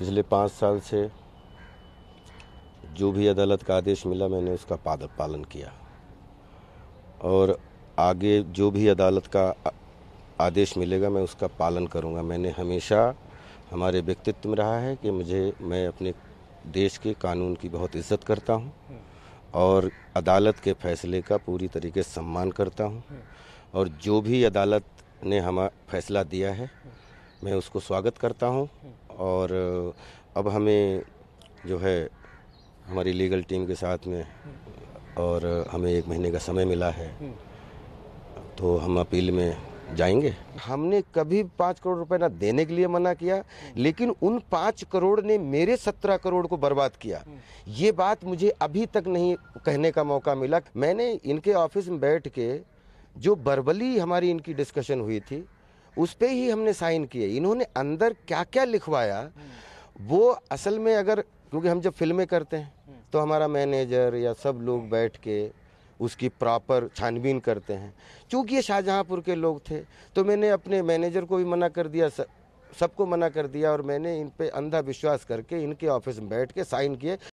पिछले पाँच साल से जो भी अदालत का आदेश मिला मैंने उसका पालन किया और आगे जो भी अदालत का आदेश मिलेगा मैं उसका पालन करूंगा मैंने हमेशा हमारे व्यक्तित्व में रहा है कि मुझे मैं अपने देश के कानून की बहुत इज्जत करता हूं और अदालत के फैसले का पूरी तरीके सम्मान करता हूं और जो भी अदालत ने हमारा फैसला दिया है मैं उसको स्वागत करता हूँ और अब हमें जो है हमारी लीगल टीम के साथ में और हमें एक महीने का समय मिला है तो हम अपील में जाएंगे हमने कभी पाँच करोड़ रुपए ना देने के लिए मना किया लेकिन उन पाँच करोड़ ने मेरे सत्रह करोड़ को बर्बाद किया ये बात मुझे अभी तक नहीं कहने का मौका मिला मैंने इनके ऑफिस में बैठ के जो बर्बली हमारी इनकी डिस्कशन हुई थी उस पर ही हमने साइन किए इन्होंने अंदर क्या क्या लिखवाया वो असल में अगर क्योंकि हम जब फिल्में करते हैं तो हमारा मैनेजर या सब लोग बैठ के उसकी प्रॉपर छानबीन करते हैं चूँकि ये शाहजहाँपुर के लोग थे तो मैंने अपने मैनेजर को भी मना कर दिया सबको मना कर दिया और मैंने इन पर अंधा विश्वास करके इनके ऑफिस में बैठ के साइन किए